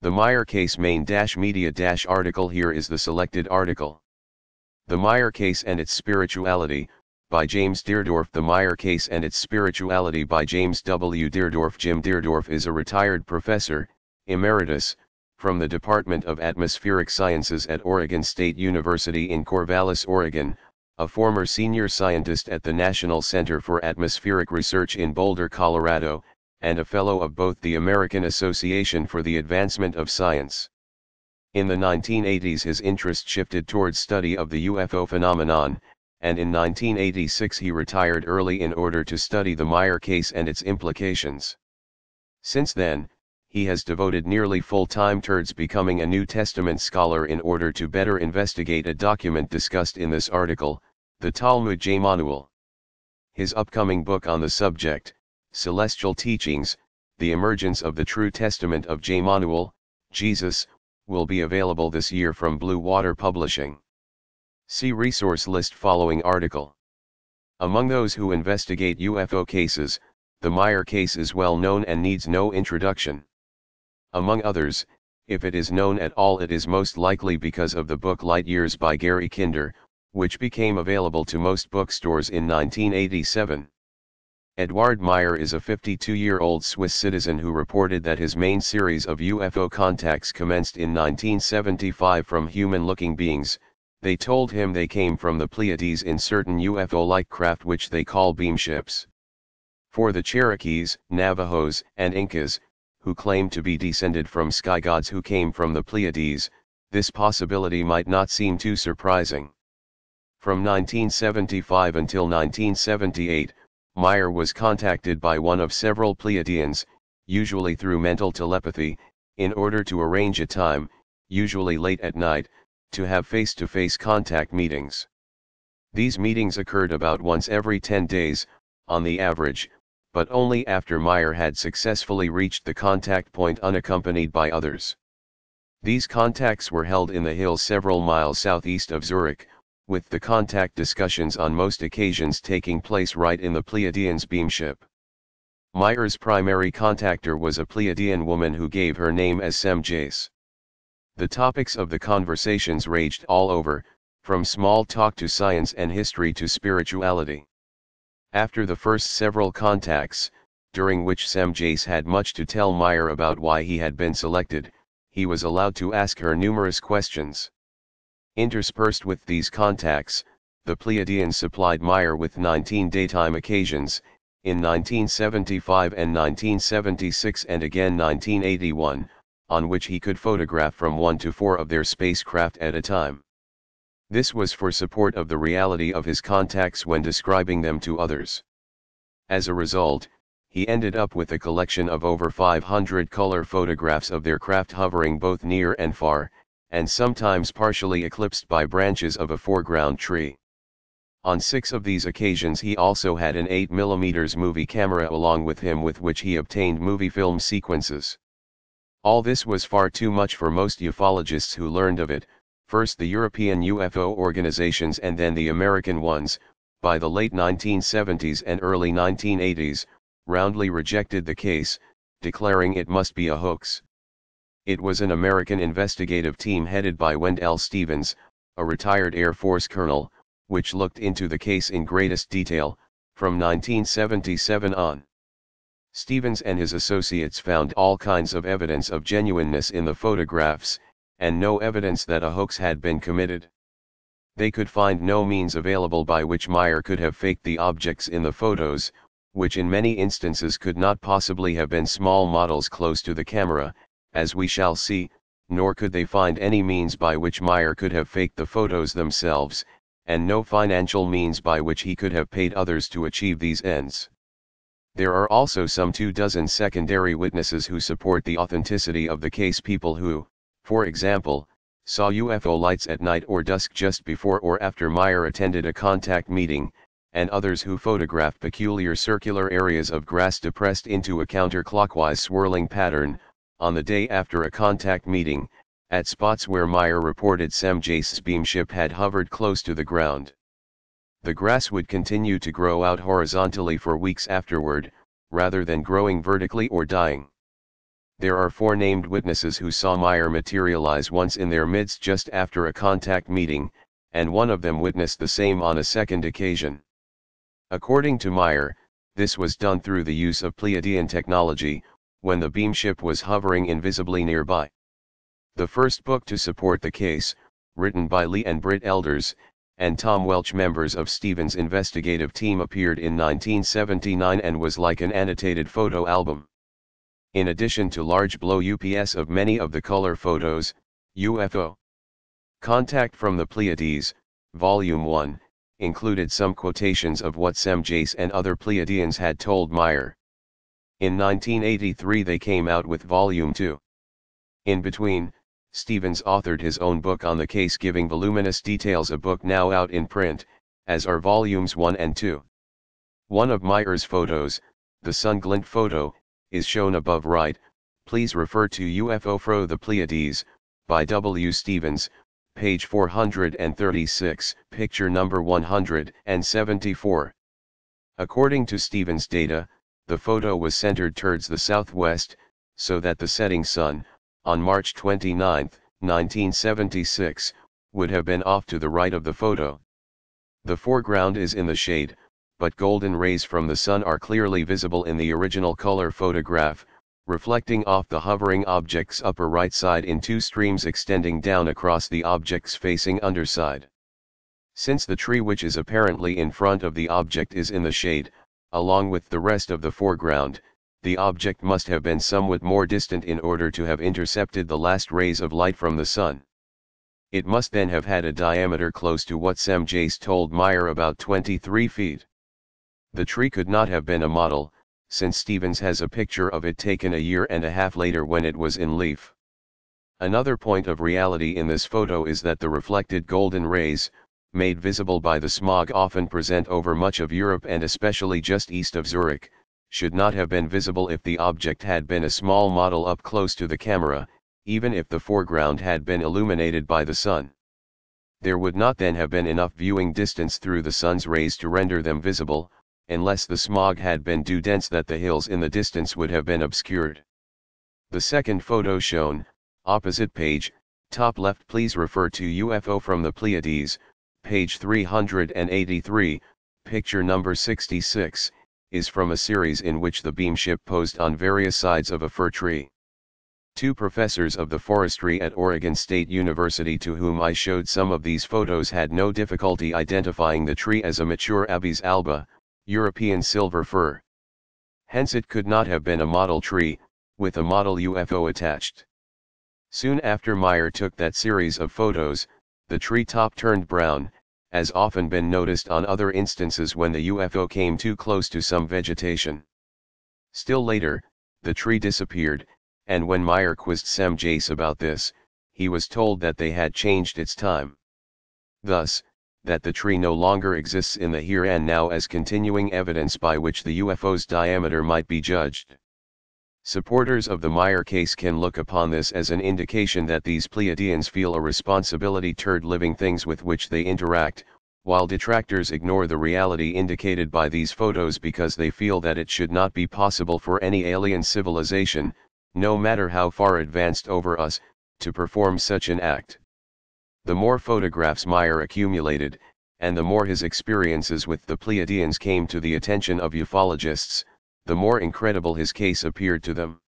The Meyer case main-media-article here is the selected article. The Meyer Case and Its Spirituality, by James Deerdorf The Meyer Case and Its Spirituality by James W. Deerdorf Jim Deerdorf is a retired professor, emeritus, from the Department of Atmospheric Sciences at Oregon State University in Corvallis, Oregon, a former senior scientist at the National Center for Atmospheric Research in Boulder, Colorado, and a Fellow of both the American Association for the Advancement of Science. In the 1980s his interest shifted towards study of the UFO phenomenon, and in 1986 he retired early in order to study the Meyer case and its implications. Since then, he has devoted nearly full-time towards becoming a New Testament scholar in order to better investigate a document discussed in this article, the Talmud Manuel. His upcoming book on the subject, celestial teachings, the emergence of the True Testament of J. Manuel, Jesus, will be available this year from Blue Water Publishing. See resource list following article. Among those who investigate UFO cases, the Meyer case is well known and needs no introduction. Among others, if it is known at all it is most likely because of the book Light Years by Gary Kinder, which became available to most bookstores in 1987. Edward Meyer is a 52-year-old Swiss citizen who reported that his main series of UFO contacts commenced in 1975 from human-looking beings, they told him they came from the Pleiades in certain UFO-like craft which they call beamships. For the Cherokees, Navajos, and Incas, who claim to be descended from sky gods who came from the Pleiades, this possibility might not seem too surprising. From 1975 until 1978, Meyer was contacted by one of several Pleiadians, usually through mental telepathy, in order to arrange a time, usually late at night, to have face-to-face -face contact meetings. These meetings occurred about once every 10 days, on the average, but only after Meyer had successfully reached the contact point unaccompanied by others. These contacts were held in the hills several miles southeast of Zurich, with the contact discussions on most occasions taking place right in the Pleiadians' beamship. Meyer's primary contactor was a Pleiadian woman who gave her name as Jace. The topics of the conversations raged all over, from small talk to science and history to spirituality. After the first several contacts, during which Jace had much to tell Meyer about why he had been selected, he was allowed to ask her numerous questions. Interspersed with these contacts, the Pleiadians supplied Meyer with 19 daytime occasions, in 1975 and 1976 and again 1981, on which he could photograph from one to four of their spacecraft at a time. This was for support of the reality of his contacts when describing them to others. As a result, he ended up with a collection of over 500 color photographs of their craft hovering both near and far, and sometimes partially eclipsed by branches of a foreground tree. On six of these occasions he also had an 8mm movie camera along with him with which he obtained movie film sequences. All this was far too much for most ufologists who learned of it, first the European UFO organizations and then the American ones, by the late 1970s and early 1980s, roundly rejected the case, declaring it must be a hoax. It was an American investigative team headed by Wendell Stevens, a retired Air Force colonel, which looked into the case in greatest detail, from 1977 on. Stevens and his associates found all kinds of evidence of genuineness in the photographs, and no evidence that a hoax had been committed. They could find no means available by which Meyer could have faked the objects in the photos, which in many instances could not possibly have been small models close to the camera, as we shall see, nor could they find any means by which Meyer could have faked the photos themselves, and no financial means by which he could have paid others to achieve these ends. There are also some two dozen secondary witnesses who support the authenticity of the case people who, for example, saw UFO lights at night or dusk just before or after Meyer attended a contact meeting, and others who photographed peculiar circular areas of grass depressed into a counterclockwise swirling pattern, on the day after a contact meeting, at spots where Meyer reported Samjase's beamship had hovered close to the ground. The grass would continue to grow out horizontally for weeks afterward, rather than growing vertically or dying. There are four named witnesses who saw Meyer materialize once in their midst just after a contact meeting, and one of them witnessed the same on a second occasion. According to Meyer, this was done through the use of Pleiadian technology, when the beamship was hovering invisibly nearby. The first book to support the case, written by Lee and Britt Elders, and Tom Welch members of Stevens' investigative team appeared in 1979 and was like an annotated photo album. In addition to large blow UPS of many of the color photos, UFO Contact from the Pleiades, Volume 1, included some quotations of what Jace and other Pleiadians had told Meyer. In 1983 they came out with Volume 2. In between, Stevens authored his own book on the case giving voluminous details a book now out in print, as are volumes 1 and 2. One of Meyer's photos, the Sunglint photo, is shown above right, please refer to UFO Fro the Pleiades, by W. Stevens, page 436, picture number 174. According to Stevens' data, the photo was centered towards the southwest, so that the setting sun, on March 29, 1976, would have been off to the right of the photo. The foreground is in the shade, but golden rays from the sun are clearly visible in the original color photograph, reflecting off the hovering object's upper right side in two streams extending down across the object's facing underside. Since the tree which is apparently in front of the object is in the shade, along with the rest of the foreground, the object must have been somewhat more distant in order to have intercepted the last rays of light from the sun. It must then have had a diameter close to what Sam Jace told Meyer about 23 feet. The tree could not have been a model, since Stevens has a picture of it taken a year and a half later when it was in leaf. Another point of reality in this photo is that the reflected golden rays, made visible by the smog often present over much of Europe and especially just east of Zurich, should not have been visible if the object had been a small model up close to the camera, even if the foreground had been illuminated by the sun. There would not then have been enough viewing distance through the sun's rays to render them visible, unless the smog had been too dense that the hills in the distance would have been obscured. The second photo shown, opposite page, top left please refer to UFO from the Pleiades, page 383, picture number 66, is from a series in which the beam ship posed on various sides of a fir tree. Two professors of the forestry at Oregon State University to whom I showed some of these photos had no difficulty identifying the tree as a mature Abies alba, European silver fir. Hence it could not have been a model tree, with a model UFO attached. Soon after Meyer took that series of photos, the tree top turned brown, as often been noticed on other instances when the UFO came too close to some vegetation. Still later, the tree disappeared, and when Meyer quizzed Sam Jace about this, he was told that they had changed its time. Thus, that the tree no longer exists in the here and now as continuing evidence by which the UFO's diameter might be judged. Supporters of the Meyer case can look upon this as an indication that these Pleiadians feel a responsibility toward living things with which they interact, while detractors ignore the reality indicated by these photos because they feel that it should not be possible for any alien civilization, no matter how far advanced over us, to perform such an act. The more photographs Meyer accumulated, and the more his experiences with the Pleiadians came to the attention of ufologists, the more incredible his case appeared to them.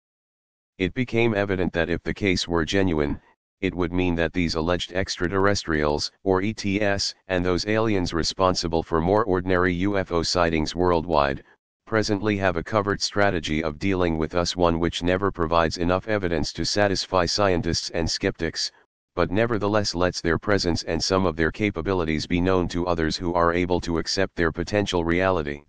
It became evident that if the case were genuine, it would mean that these alleged extraterrestrials, or ETS, and those aliens responsible for more ordinary UFO sightings worldwide, presently have a covered strategy of dealing with us one which never provides enough evidence to satisfy scientists and skeptics, but nevertheless lets their presence and some of their capabilities be known to others who are able to accept their potential reality.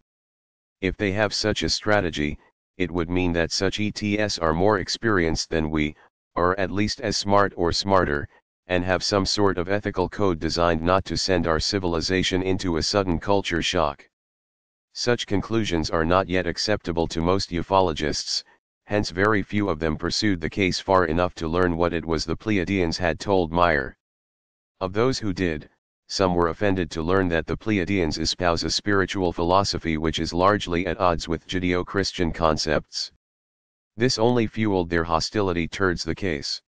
If they have such a strategy, it would mean that such ETS are more experienced than we, or at least as smart or smarter, and have some sort of ethical code designed not to send our civilization into a sudden culture shock. Such conclusions are not yet acceptable to most ufologists, hence very few of them pursued the case far enough to learn what it was the Pleiadians had told Meyer. Of those who did, some were offended to learn that the Pleiadians espouse a spiritual philosophy which is largely at odds with Judeo-Christian concepts. This only fueled their hostility towards the case.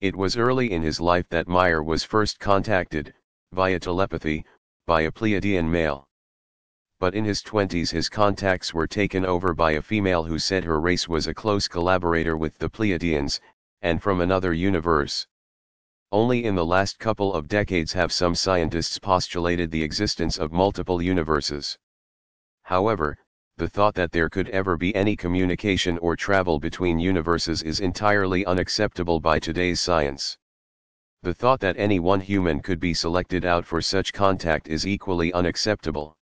It was early in his life that Meyer was first contacted, via telepathy, by a Pleiadian male. But in his 20s his contacts were taken over by a female who said her race was a close collaborator with the Pleiadians, and from another universe. Only in the last couple of decades have some scientists postulated the existence of multiple universes. However, the thought that there could ever be any communication or travel between universes is entirely unacceptable by today's science. The thought that any one human could be selected out for such contact is equally unacceptable.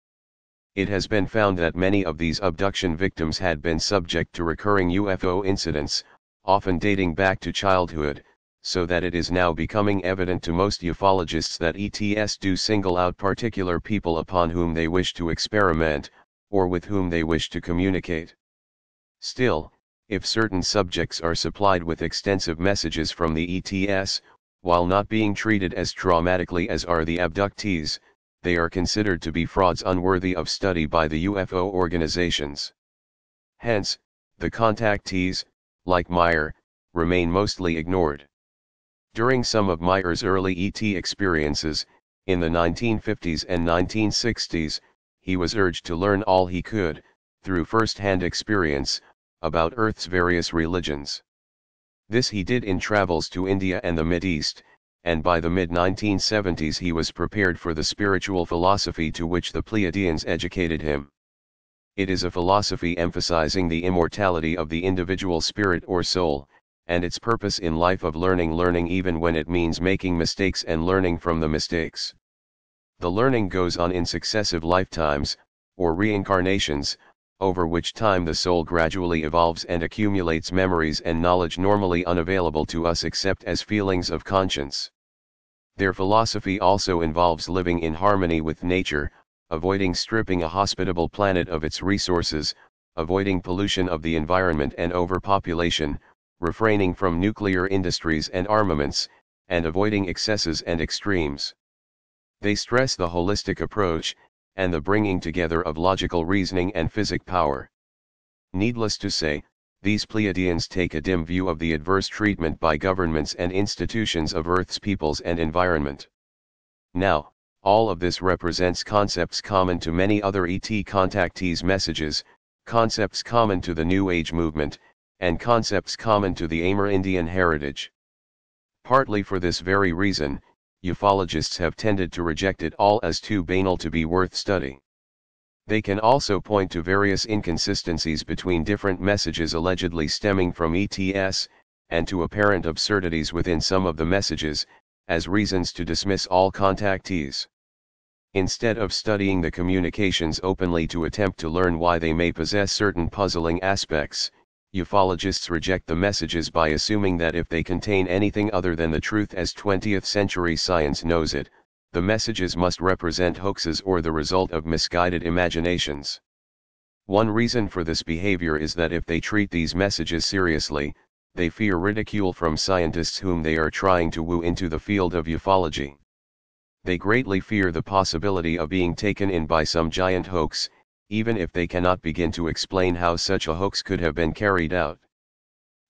It has been found that many of these abduction victims had been subject to recurring UFO incidents, often dating back to childhood, so that it is now becoming evident to most ufologists that ETS do single out particular people upon whom they wish to experiment, or with whom they wish to communicate. Still, if certain subjects are supplied with extensive messages from the ETS, while not being treated as traumatically as are the abductees, they are considered to be frauds unworthy of study by the UFO organizations. Hence, the contactees, like Meyer, remain mostly ignored. During some of Meyer's early ET experiences, in the 1950s and 1960s, he was urged to learn all he could, through first-hand experience, about Earth's various religions. This he did in travels to India and the Mideast, and by the mid-1970s he was prepared for the spiritual philosophy to which the Pleiadians educated him. It is a philosophy emphasizing the immortality of the individual spirit or soul, and its purpose in life of learning learning even when it means making mistakes and learning from the mistakes. The learning goes on in successive lifetimes, or reincarnations, over which time the soul gradually evolves and accumulates memories and knowledge normally unavailable to us except as feelings of conscience. Their philosophy also involves living in harmony with nature, avoiding stripping a hospitable planet of its resources, avoiding pollution of the environment and overpopulation, refraining from nuclear industries and armaments, and avoiding excesses and extremes. They stress the holistic approach, and the bringing together of logical reasoning and physic power. Needless to say, these Pleiadians take a dim view of the adverse treatment by governments and institutions of Earth's peoples and environment. Now, all of this represents concepts common to many other ET contactees' messages, concepts common to the New Age movement, and concepts common to the Amerindian heritage. Partly for this very reason, ufologists have tended to reject it all as too banal to be worth study. They can also point to various inconsistencies between different messages allegedly stemming from ETS, and to apparent absurdities within some of the messages, as reasons to dismiss all contactees. Instead of studying the communications openly to attempt to learn why they may possess certain puzzling aspects, ufologists reject the messages by assuming that if they contain anything other than the truth as 20th century science knows it, the messages must represent hoaxes or the result of misguided imaginations. One reason for this behavior is that if they treat these messages seriously, they fear ridicule from scientists whom they are trying to woo into the field of ufology. They greatly fear the possibility of being taken in by some giant hoax, even if they cannot begin to explain how such a hoax could have been carried out.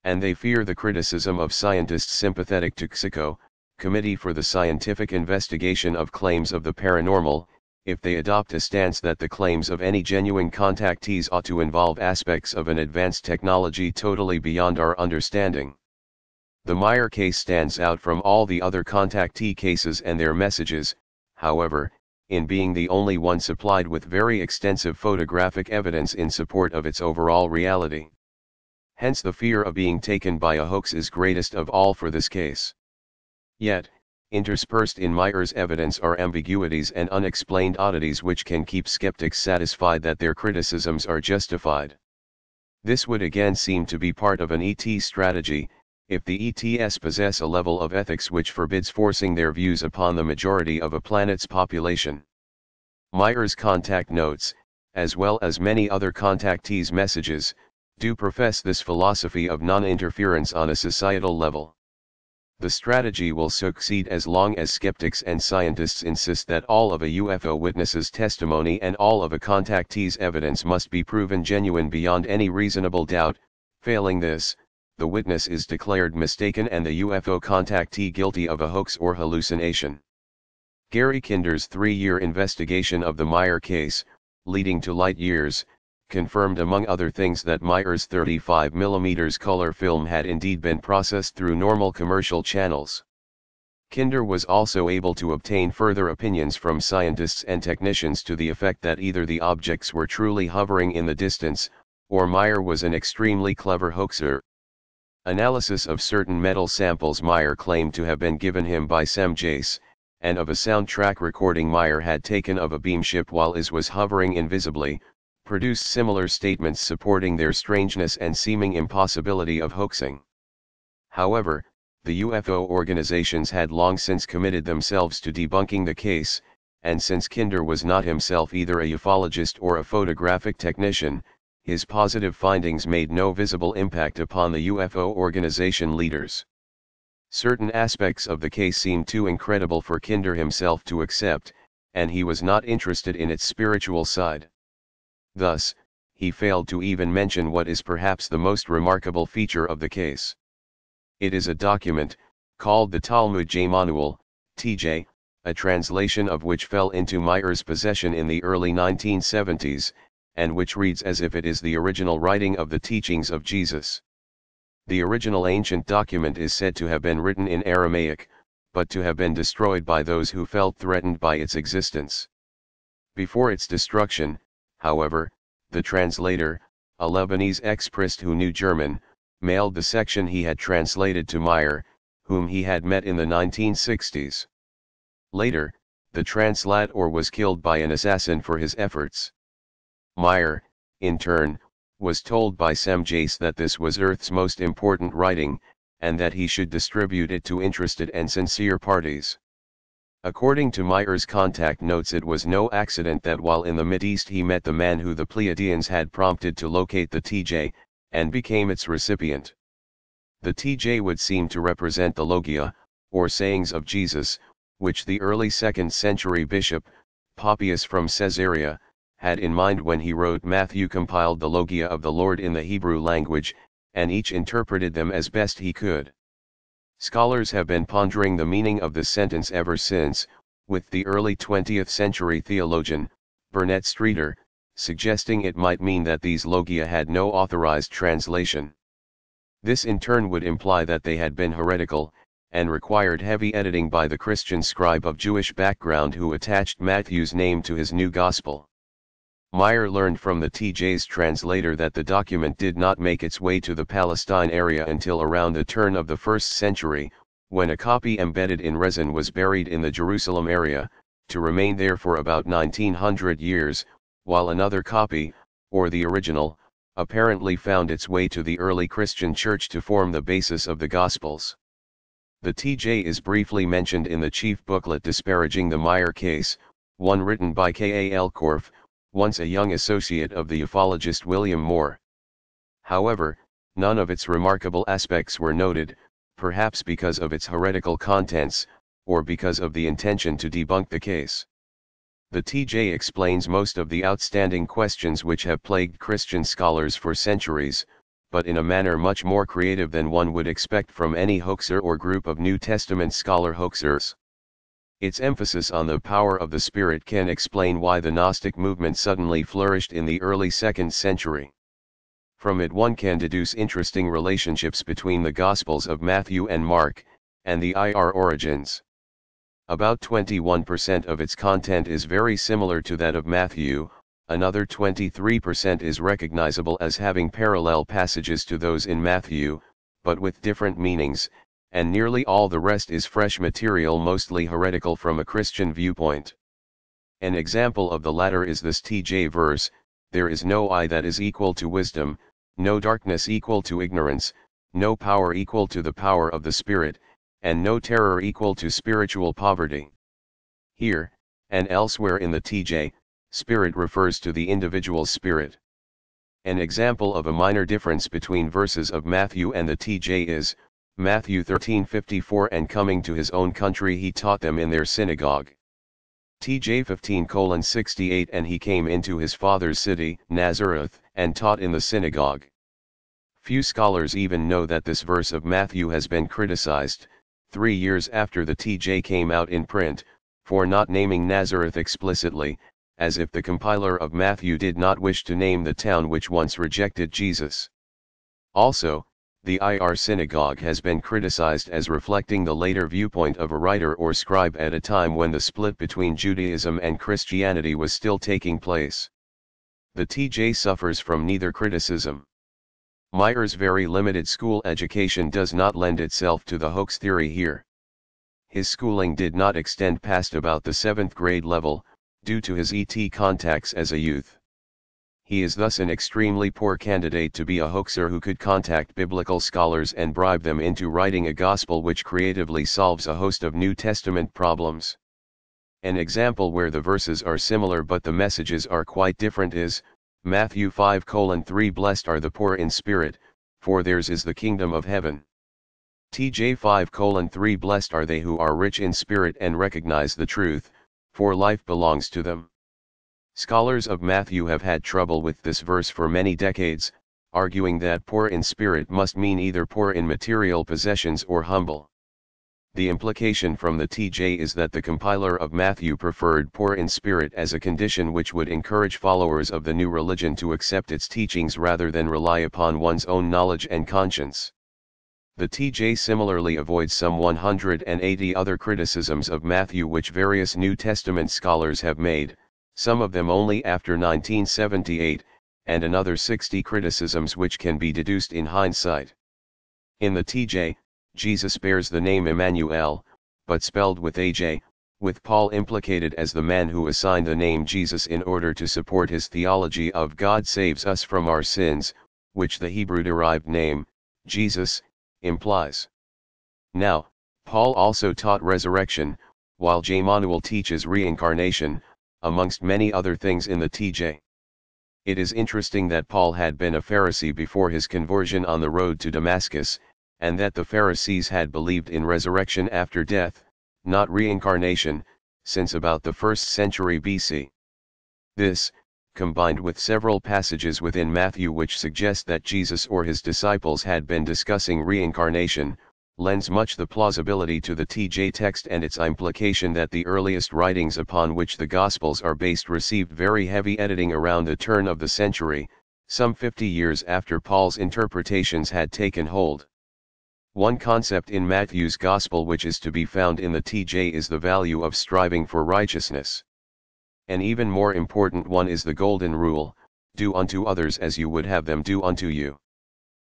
And they fear the criticism of scientists sympathetic to XICO, Committee for the Scientific Investigation of Claims of the Paranormal, if they adopt a stance that the claims of any genuine contactees ought to involve aspects of an advanced technology totally beyond our understanding. The Meyer case stands out from all the other contactee cases and their messages, however, in being the only one supplied with very extensive photographic evidence in support of its overall reality. Hence the fear of being taken by a hoax is greatest of all for this case. Yet, interspersed in Meyer's evidence are ambiguities and unexplained oddities which can keep skeptics satisfied that their criticisms are justified. This would again seem to be part of an ET strategy, if the ETS possess a level of ethics which forbids forcing their views upon the majority of a planet's population. Myers' contact notes, as well as many other contactees' messages, do profess this philosophy of non-interference on a societal level. The strategy will succeed as long as skeptics and scientists insist that all of a UFO witness's testimony and all of a contactee's evidence must be proven genuine beyond any reasonable doubt, failing this, the witness is declared mistaken and the UFO contactee guilty of a hoax or hallucination. Gary Kinder's three-year investigation of the Meyer case, leading to light years, confirmed among other things that Meyer's 35mm color film had indeed been processed through normal commercial channels. Kinder was also able to obtain further opinions from scientists and technicians to the effect that either the objects were truly hovering in the distance, or Meyer was an extremely clever hoaxer. Analysis of certain metal samples Meyer claimed to have been given him by Sam Jace, and of a soundtrack recording Meyer had taken of a beamship while IS was hovering invisibly, produced similar statements supporting their strangeness and seeming impossibility of hoaxing. However, the UFO organizations had long since committed themselves to debunking the case, and since Kinder was not himself either a ufologist or a photographic technician, his positive findings made no visible impact upon the UFO organization leaders. Certain aspects of the case seemed too incredible for Kinder himself to accept, and he was not interested in its spiritual side. Thus, he failed to even mention what is perhaps the most remarkable feature of the case. It is a document, called the Talmud Manuel, TJ, a translation of which fell into Meyer's possession in the early 1970s, and which reads as if it is the original writing of the teachings of Jesus. The original ancient document is said to have been written in Aramaic, but to have been destroyed by those who felt threatened by its existence. Before its destruction, however, the translator, a Lebanese ex-priest who knew German, mailed the section he had translated to Meyer, whom he had met in the 1960s. Later, the translator was killed by an assassin for his efforts. Meyer, in turn, was told by Semjace that this was Earth's most important writing, and that he should distribute it to interested and sincere parties. According to Meyer's contact notes it was no accident that while in the Mideast he met the man who the Pleiadians had prompted to locate the TJ, and became its recipient. The TJ would seem to represent the Logia, or sayings of Jesus, which the early 2nd century bishop, Papias from Caesarea, had in mind when he wrote Matthew compiled the Logia of the Lord in the Hebrew language, and each interpreted them as best he could. Scholars have been pondering the meaning of this sentence ever since, with the early 20th century theologian, Burnett Streeter, suggesting it might mean that these logia had no authorized translation. This in turn would imply that they had been heretical, and required heavy editing by the Christian scribe of Jewish background who attached Matthew's name to his new gospel. Meyer learned from the TJ's translator that the document did not make its way to the Palestine area until around the turn of the first century, when a copy embedded in resin was buried in the Jerusalem area, to remain there for about 1900 years, while another copy, or the original, apparently found its way to the early Christian church to form the basis of the Gospels. The TJ is briefly mentioned in the chief booklet disparaging the Meyer case, one written by K. A. Elkorf, once a young associate of the ufologist William Moore. However, none of its remarkable aspects were noted, perhaps because of its heretical contents, or because of the intention to debunk the case. The TJ explains most of the outstanding questions which have plagued Christian scholars for centuries, but in a manner much more creative than one would expect from any hoaxer or group of New Testament scholar hoaxers. Its emphasis on the power of the Spirit can explain why the Gnostic movement suddenly flourished in the early 2nd century. From it one can deduce interesting relationships between the Gospels of Matthew and Mark, and the IR origins. About 21% of its content is very similar to that of Matthew, another 23% is recognizable as having parallel passages to those in Matthew, but with different meanings, and nearly all the rest is fresh material mostly heretical from a Christian viewpoint. An example of the latter is this TJ verse, there is no eye that is equal to wisdom, no darkness equal to ignorance, no power equal to the power of the Spirit, and no terror equal to spiritual poverty. Here, and elsewhere in the TJ, spirit refers to the individual spirit. An example of a minor difference between verses of Matthew and the TJ is, Matthew 13:54 and coming to his own country he taught them in their synagogue. TJ 15:68 and he came into his father's city, Nazareth, and taught in the synagogue. Few scholars even know that this verse of Matthew has been criticized, three years after the TJ came out in print, for not naming Nazareth explicitly, as if the compiler of Matthew did not wish to name the town which once rejected Jesus. Also, the IR synagogue has been criticized as reflecting the later viewpoint of a writer or scribe at a time when the split between Judaism and Christianity was still taking place. The TJ suffers from neither criticism. Meyer's very limited school education does not lend itself to the hoax theory here. His schooling did not extend past about the 7th grade level, due to his ET contacts as a youth. He is thus an extremely poor candidate to be a hoaxer who could contact biblical scholars and bribe them into writing a gospel which creatively solves a host of New Testament problems. An example where the verses are similar but the messages are quite different is, Matthew 5 3 Blessed are the poor in spirit, for theirs is the kingdom of heaven. TJ 5 3 Blessed are they who are rich in spirit and recognize the truth, for life belongs to them. Scholars of Matthew have had trouble with this verse for many decades, arguing that poor in spirit must mean either poor in material possessions or humble. The implication from the TJ is that the compiler of Matthew preferred poor in spirit as a condition which would encourage followers of the new religion to accept its teachings rather than rely upon one's own knowledge and conscience. The TJ similarly avoids some 180 other criticisms of Matthew which various New Testament scholars have made, some of them only after 1978, and another 60 criticisms which can be deduced in hindsight. In the TJ, Jesus bears the name Emmanuel, but spelled with AJ, with Paul implicated as the man who assigned the name Jesus in order to support his theology of God saves us from our sins, which the Hebrew-derived name, Jesus, implies. Now, Paul also taught resurrection, while J. Manuel teaches reincarnation, amongst many other things in the TJ. It is interesting that Paul had been a Pharisee before his conversion on the road to Damascus, and that the Pharisees had believed in resurrection after death, not reincarnation, since about the 1st century BC. This, combined with several passages within Matthew which suggest that Jesus or his disciples had been discussing reincarnation, lends much the plausibility to the TJ text and its implication that the earliest writings upon which the Gospels are based received very heavy editing around the turn of the century, some 50 years after Paul's interpretations had taken hold. One concept in Matthew's Gospel which is to be found in the TJ is the value of striving for righteousness. An even more important one is the golden rule, do unto others as you would have them do unto you.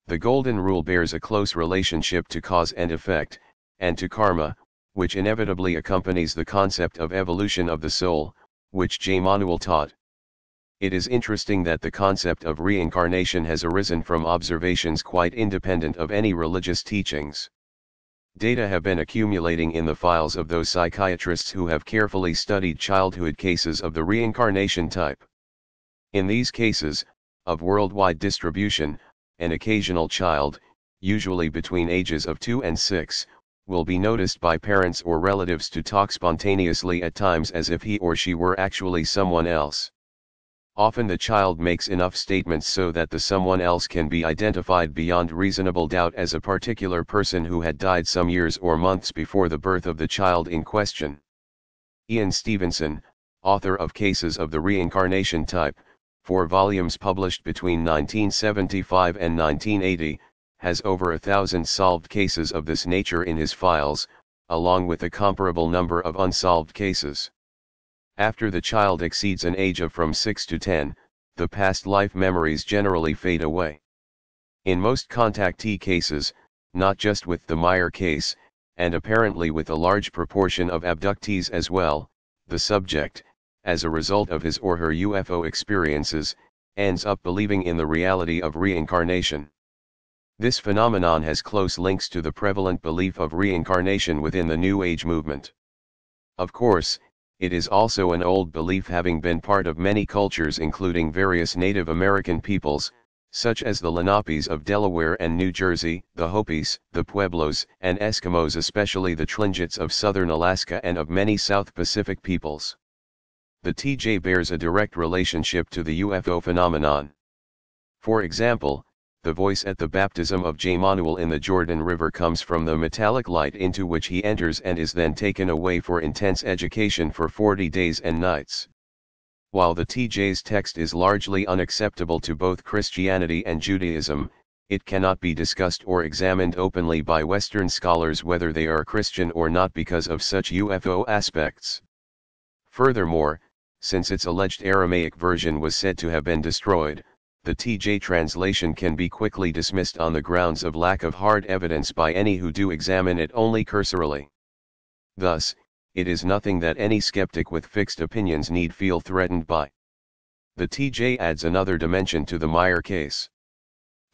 The Golden Rule bears a close relationship to cause and effect, and to karma, which inevitably accompanies the concept of evolution of the soul, which J. Manuel taught. It is interesting that the concept of reincarnation has arisen from observations quite independent of any religious teachings. Data have been accumulating in the files of those psychiatrists who have carefully studied childhood cases of the reincarnation type. In these cases, of worldwide distribution, an occasional child, usually between ages of 2 and 6, will be noticed by parents or relatives to talk spontaneously at times as if he or she were actually someone else. Often the child makes enough statements so that the someone else can be identified beyond reasonable doubt as a particular person who had died some years or months before the birth of the child in question. Ian Stevenson, author of Cases of the Reincarnation Type, four volumes published between 1975 and 1980, has over a thousand solved cases of this nature in his files, along with a comparable number of unsolved cases. After the child exceeds an age of from 6 to 10, the past life memories generally fade away. In most contactee cases, not just with the Meyer case, and apparently with a large proportion of abductees as well, the subject, as a result of his or her UFO experiences, ends up believing in the reality of reincarnation. This phenomenon has close links to the prevalent belief of reincarnation within the New Age movement. Of course, it is also an old belief having been part of many cultures including various Native American peoples, such as the Lenapes of Delaware and New Jersey, the Hopis, the Pueblos, and Eskimos especially the Tlingits of southern Alaska and of many South Pacific peoples the TJ bears a direct relationship to the UFO phenomenon. For example, the voice at the baptism of Jamanuel in the Jordan River comes from the metallic light into which he enters and is then taken away for intense education for 40 days and nights. While the TJ's text is largely unacceptable to both Christianity and Judaism, it cannot be discussed or examined openly by Western scholars whether they are Christian or not because of such UFO aspects. Furthermore, since its alleged Aramaic version was said to have been destroyed, the TJ translation can be quickly dismissed on the grounds of lack of hard evidence by any who do examine it only cursorily. Thus, it is nothing that any skeptic with fixed opinions need feel threatened by. The TJ adds another dimension to the Meyer case.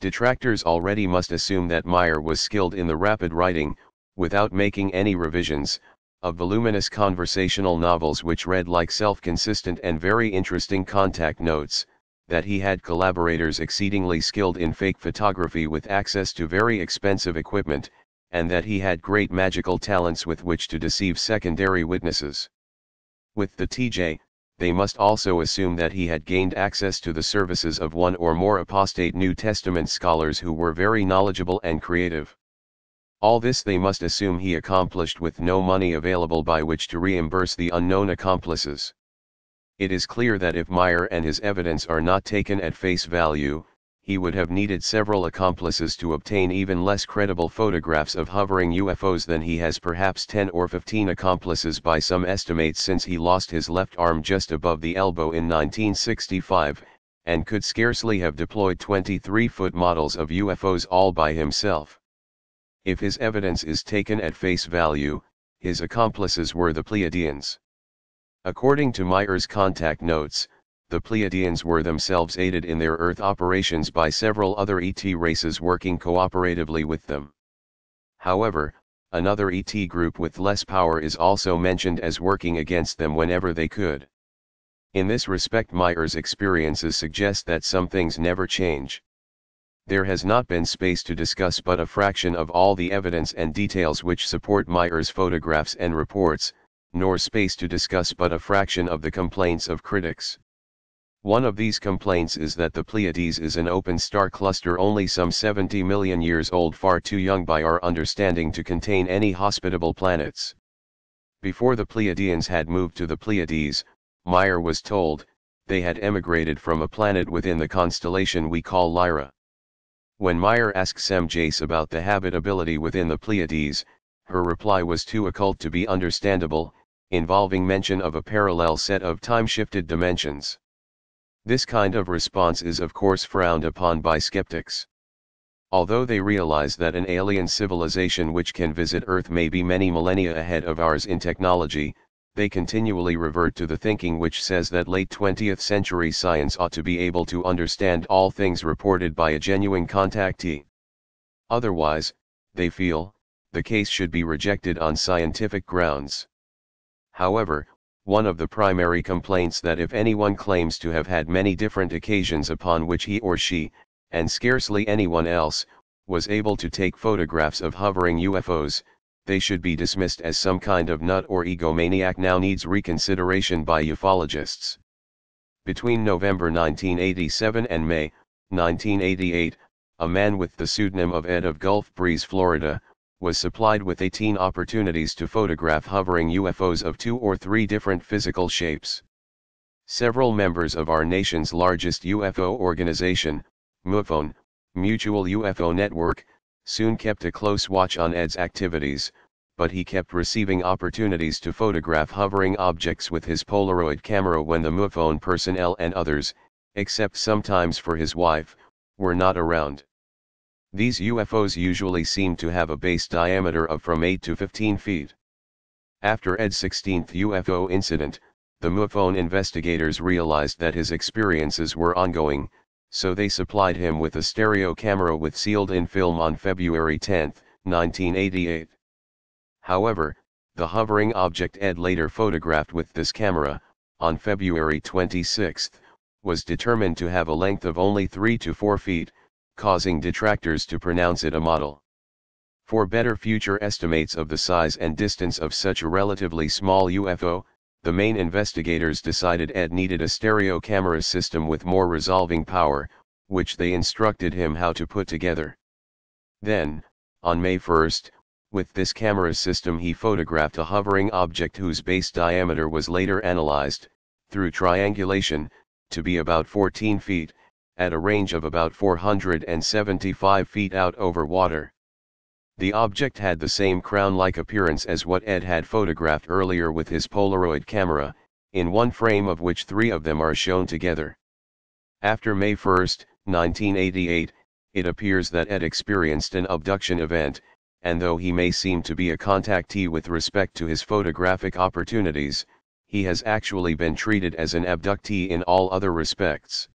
Detractors already must assume that Meyer was skilled in the rapid writing, without making any revisions, of voluminous conversational novels which read like self-consistent and very interesting contact notes, that he had collaborators exceedingly skilled in fake photography with access to very expensive equipment, and that he had great magical talents with which to deceive secondary witnesses. With the TJ, they must also assume that he had gained access to the services of one or more apostate New Testament scholars who were very knowledgeable and creative. All this they must assume he accomplished with no money available by which to reimburse the unknown accomplices. It is clear that if Meyer and his evidence are not taken at face value, he would have needed several accomplices to obtain even less credible photographs of hovering UFOs than he has perhaps 10 or 15 accomplices by some estimates since he lost his left arm just above the elbow in 1965, and could scarcely have deployed 23-foot models of UFOs all by himself. If his evidence is taken at face value, his accomplices were the Pleiadians. According to Meyer's contact notes, the Pleiadians were themselves aided in their Earth operations by several other ET races working cooperatively with them. However, another ET group with less power is also mentioned as working against them whenever they could. In this respect Meyer's experiences suggest that some things never change. There has not been space to discuss but a fraction of all the evidence and details which support Meyer's photographs and reports, nor space to discuss but a fraction of the complaints of critics. One of these complaints is that the Pleiades is an open star cluster only some 70 million years old far too young by our understanding to contain any hospitable planets. Before the Pleiadians had moved to the Pleiades, Meyer was told, they had emigrated from a planet within the constellation we call Lyra. When Meyer asks Sam Jace about the habitability within the Pleiades, her reply was too occult to be understandable, involving mention of a parallel set of time-shifted dimensions. This kind of response is of course frowned upon by skeptics. Although they realize that an alien civilization which can visit Earth may be many millennia ahead of ours in technology, they continually revert to the thinking which says that late 20th century science ought to be able to understand all things reported by a genuine contactee. Otherwise, they feel, the case should be rejected on scientific grounds. However, one of the primary complaints that if anyone claims to have had many different occasions upon which he or she, and scarcely anyone else, was able to take photographs of hovering UFOs, they should be dismissed as some kind of nut or egomaniac now needs reconsideration by ufologists. Between November 1987 and May 1988, a man with the pseudonym of Ed of Gulf Breeze, Florida, was supplied with 18 opportunities to photograph hovering UFOs of two or three different physical shapes. Several members of our nation's largest UFO organization, MUFON, Mutual UFO Network, soon kept a close watch on Ed's activities, but he kept receiving opportunities to photograph hovering objects with his Polaroid camera when the MUFON personnel and others, except sometimes for his wife, were not around. These UFOs usually seem to have a base diameter of from 8 to 15 feet. After Ed's 16th UFO incident, the MUFON investigators realized that his experiences were ongoing, so they supplied him with a stereo camera with sealed-in film on February 10, 1988. However, the hovering object Ed later photographed with this camera, on February 26, was determined to have a length of only 3 to 4 feet, causing detractors to pronounce it a model. For better future estimates of the size and distance of such a relatively small UFO, the main investigators decided Ed needed a stereo camera system with more resolving power, which they instructed him how to put together. Then, on May 1, with this camera system he photographed a hovering object whose base diameter was later analyzed, through triangulation, to be about 14 feet, at a range of about 475 feet out over water. The object had the same crown-like appearance as what Ed had photographed earlier with his Polaroid camera, in one frame of which three of them are shown together. After May 1, 1988, it appears that Ed experienced an abduction event, and though he may seem to be a contactee with respect to his photographic opportunities, he has actually been treated as an abductee in all other respects.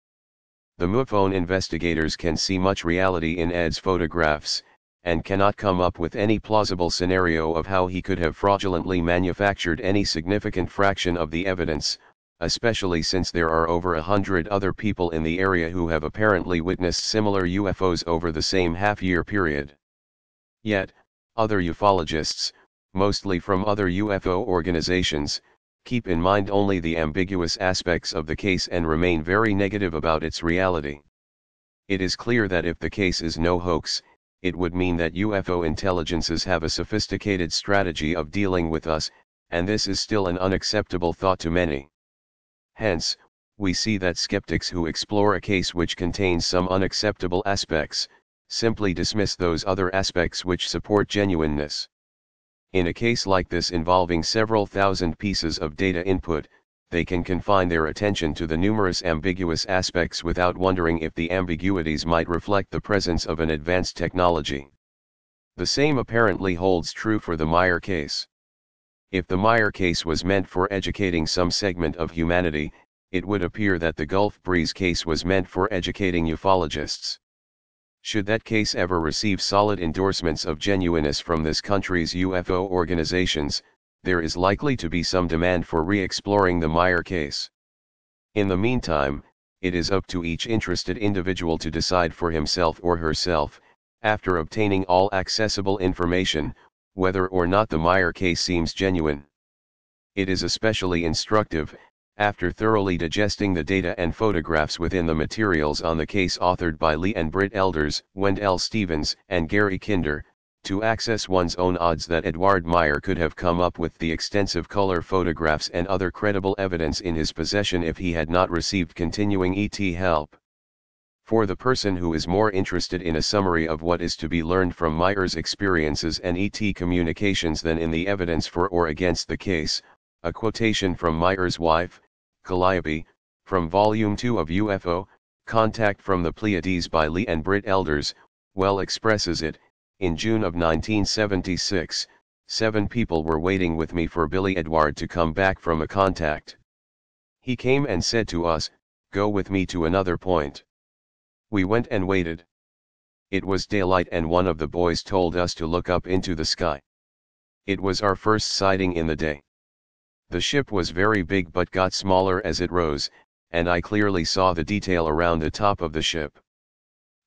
The MUFON investigators can see much reality in Ed's photographs, and cannot come up with any plausible scenario of how he could have fraudulently manufactured any significant fraction of the evidence, especially since there are over a hundred other people in the area who have apparently witnessed similar UFOs over the same half-year period. Yet, other ufologists, mostly from other UFO organizations, keep in mind only the ambiguous aspects of the case and remain very negative about its reality. It is clear that if the case is no hoax, it would mean that UFO intelligences have a sophisticated strategy of dealing with us, and this is still an unacceptable thought to many. Hence, we see that skeptics who explore a case which contains some unacceptable aspects, simply dismiss those other aspects which support genuineness. In a case like this involving several thousand pieces of data input, they can confine their attention to the numerous ambiguous aspects without wondering if the ambiguities might reflect the presence of an advanced technology. The same apparently holds true for the Meyer case. If the Meyer case was meant for educating some segment of humanity, it would appear that the Gulf Breeze case was meant for educating ufologists. Should that case ever receive solid endorsements of genuineness from this country's UFO organizations, there is likely to be some demand for re-exploring the Meyer case. In the meantime, it is up to each interested individual to decide for himself or herself, after obtaining all accessible information, whether or not the Meyer case seems genuine. It is especially instructive, after thoroughly digesting the data and photographs within the materials on the case authored by Lee and Britt Elders, Wendell Stevens, and Gary Kinder, to access one's own odds that Edward Meyer could have come up with the extensive color photographs and other credible evidence in his possession if he had not received continuing ET help. For the person who is more interested in a summary of what is to be learned from Meyer's experiences and ET communications than in the evidence for or against the case, a quotation from Meyer's wife, Calliope, from Volume 2 of UFO, Contact from the Pleiades by Lee and Britt Elders, well expresses it, in June of 1976, seven people were waiting with me for Billy Edward to come back from a contact. He came and said to us, go with me to another point. We went and waited. It was daylight and one of the boys told us to look up into the sky. It was our first sighting in the day. The ship was very big but got smaller as it rose, and I clearly saw the detail around the top of the ship.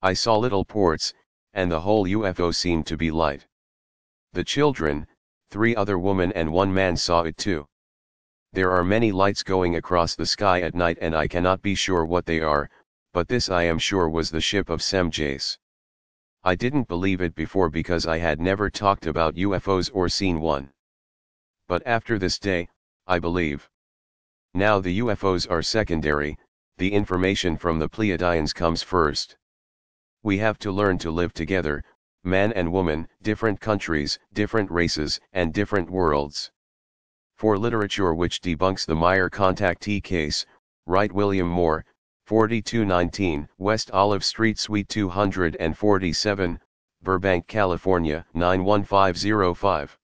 I saw little ports, and the whole UFO seemed to be light. The children, three other women and one man saw it too. There are many lights going across the sky at night and I cannot be sure what they are, but this I am sure was the ship of Jace. I didn't believe it before because I had never talked about UFOs or seen one. But after this day, I believe. Now the UFOs are secondary, the information from the Pleiadians comes first we have to learn to live together, man and woman, different countries, different races, and different worlds. For literature which debunks the Meyer contactee case, write William Moore, 4219 West Olive Street Suite 247, Burbank, California 91505.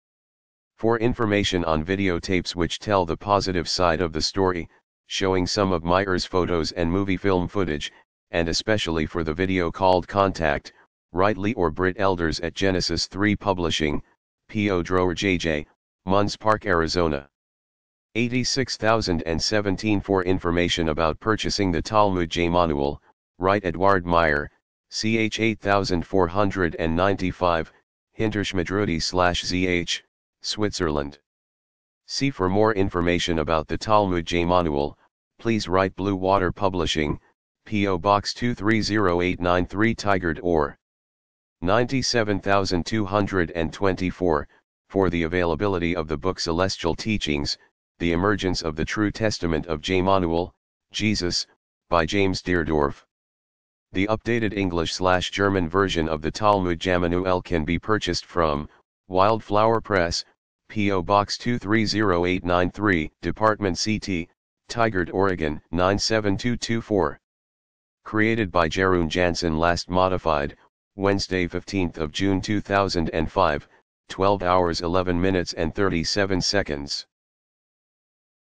For information on videotapes which tell the positive side of the story, showing some of Meyer's photos and movie film footage, and especially for the video called Contact, rightly or Brit Elders at Genesis 3 Publishing, P.O. Drawer J.J., Munns Park, Arizona. 86017 For information about purchasing the Talmud J. Manual, write Edward Meyer, CH 8495, Hinterschmidrudi slash ZH, Switzerland. See for more information about the Talmud J. Manual, please write Blue Water Publishing, P.O. Box 230893 Tigard or 97224, for the availability of the book Celestial Teachings, The Emergence of the True Testament of J. Manuel, Jesus, by James Deerdorf. The updated English-slash-German version of the Talmud Jamanuel can be purchased from, Wildflower Press, P.O. Box 230893, Department CT, Tigard, Oregon 97224 created by Jeroen Jansen last modified, Wednesday 15th of June 2005, 12 hours 11 minutes and 37 seconds.